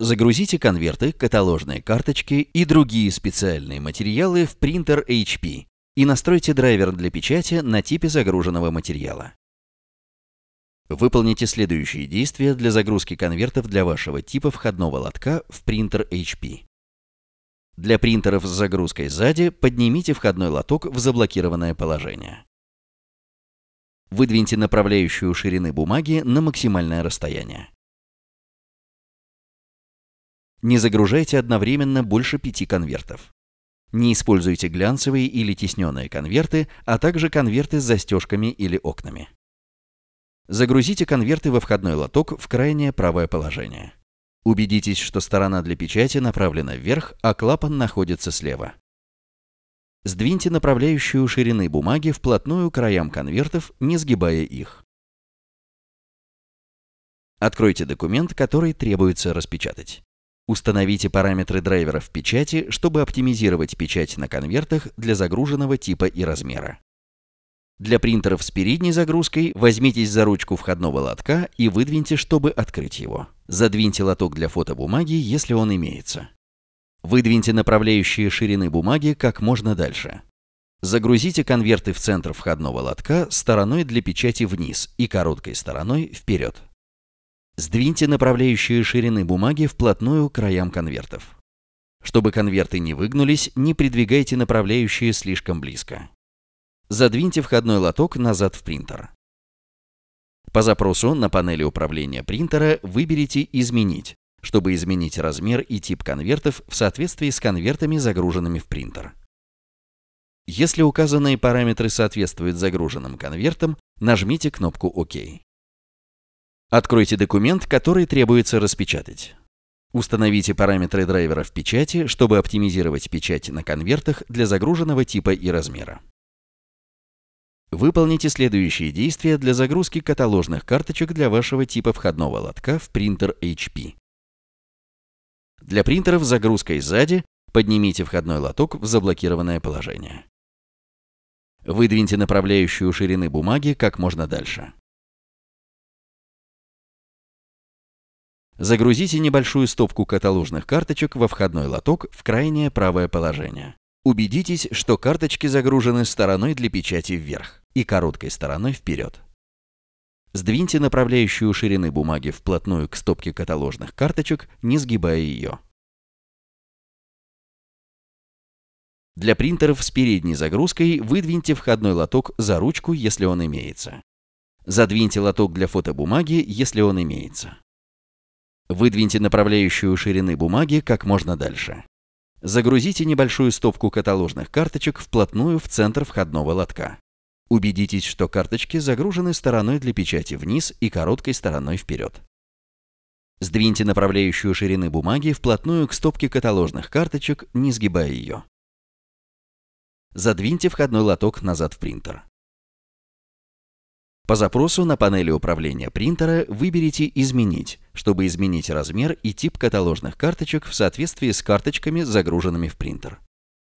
Загрузите конверты, каталожные карточки и другие специальные материалы в принтер HP и настройте драйвер для печати на типе загруженного материала. Выполните следующие действия для загрузки конвертов для вашего типа входного лотка в принтер HP. Для принтеров с загрузкой сзади поднимите входной лоток в заблокированное положение. Выдвиньте направляющую ширины бумаги на максимальное расстояние. Не загружайте одновременно больше пяти конвертов. Не используйте глянцевые или тисненные конверты, а также конверты с застежками или окнами. Загрузите конверты во входной лоток в крайнее правое положение. Убедитесь, что сторона для печати направлена вверх, а клапан находится слева. Сдвиньте направляющую ширины бумаги вплотную к краям конвертов, не сгибая их. Откройте документ, который требуется распечатать. Установите параметры драйвера в печати, чтобы оптимизировать печать на конвертах для загруженного типа и размера. Для принтеров с передней загрузкой возьмитесь за ручку входного лотка и выдвиньте, чтобы открыть его. Задвиньте лоток для фотобумаги, если он имеется. Выдвиньте направляющие ширины бумаги как можно дальше. Загрузите конверты в центр входного лотка стороной для печати вниз и короткой стороной вперед. Сдвиньте направляющие ширины бумаги вплотную к краям конвертов. Чтобы конверты не выгнулись, не придвигайте направляющие слишком близко. Задвиньте входной лоток назад в принтер. По запросу на панели управления принтера выберите «Изменить», чтобы изменить размер и тип конвертов в соответствии с конвертами, загруженными в принтер. Если указанные параметры соответствуют загруженным конвертам, нажмите кнопку «Ок». Откройте документ, который требуется распечатать. Установите параметры драйвера в печати, чтобы оптимизировать печать на конвертах для загруженного типа и размера. Выполните следующие действия для загрузки каталожных карточек для вашего типа входного лотка в принтер HP. Для принтеров с загрузкой сзади поднимите входной лоток в заблокированное положение. Выдвиньте направляющую ширины бумаги как можно дальше. Загрузите небольшую стопку каталожных карточек во входной лоток в крайнее правое положение. Убедитесь, что карточки загружены стороной для печати вверх и короткой стороной вперед. Сдвиньте направляющую ширины бумаги вплотную к стопке каталожных карточек, не сгибая ее. Для принтеров с передней загрузкой выдвиньте входной лоток за ручку, если он имеется. Задвиньте лоток для фотобумаги, если он имеется. Выдвиньте направляющую ширины бумаги как можно дальше. Загрузите небольшую стопку каталожных карточек вплотную в центр входного лотка. Убедитесь, что карточки загружены стороной для печати вниз и короткой стороной вперед. Сдвиньте направляющую ширины бумаги вплотную к стопке каталожных карточек, не сгибая ее. Задвиньте входной лоток назад в принтер. По запросу на панели управления принтера выберите «Изменить», чтобы изменить размер и тип каталожных карточек в соответствии с карточками, загруженными в принтер.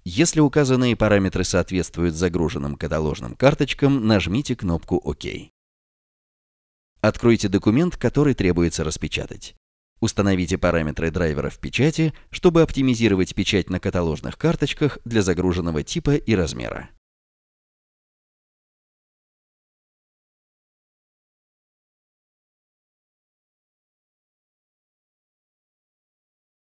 Если указанные параметры соответствуют загруженным каталожным карточкам, нажмите кнопку «Ок». Откройте документ, который требуется распечатать. Установите параметры драйвера в печати, чтобы оптимизировать печать на каталожных карточках для загруженного типа и размера.